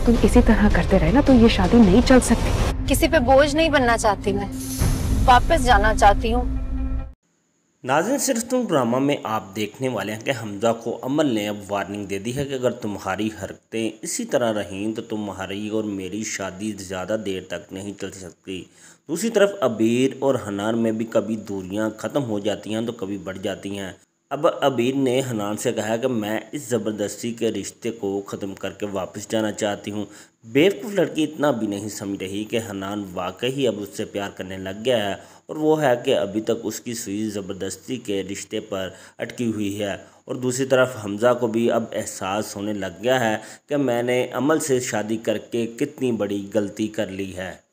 अगर तुम इसी तरह करते रहे ना तो ये शादी नहीं चल सकती किसी पे बोझ नहीं बनना चाहती मैं वापस जाना चाहती हूँ नाजिन सिर्फ तुम ड्रामा में आप देखने वाले हैं कि हमजा को अमल ने अब वार्निंग दे दी है कि अगर तुम्हारी हरकतें इसी तरह रहीं तो तुम्हारी और मेरी शादी ज़्यादा देर तक नहीं चल सकती दूसरी तरफ अबीर और हनार में भी कभी दूरियां ख़त्म हो जाती हैं तो कभी बढ़ जाती हैं अब अबीर ने हनान से कहा कि मैं इस ज़बरदस्ती के रिश्ते को ख़त्म करके वापस जाना चाहती हूँ बेवकूफ़ लड़की इतना भी नहीं समझ रही कि हनान वाकई ही अब उससे प्यार करने लग गया है और वो है कि अभी तक उसकी सुई ज़बरदस्ती के रिश्ते पर अटकी हुई है और दूसरी तरफ हमज़ा को भी अब एहसास होने लग गया है कि मैंने अमल से शादी करके कितनी बड़ी गलती कर ली है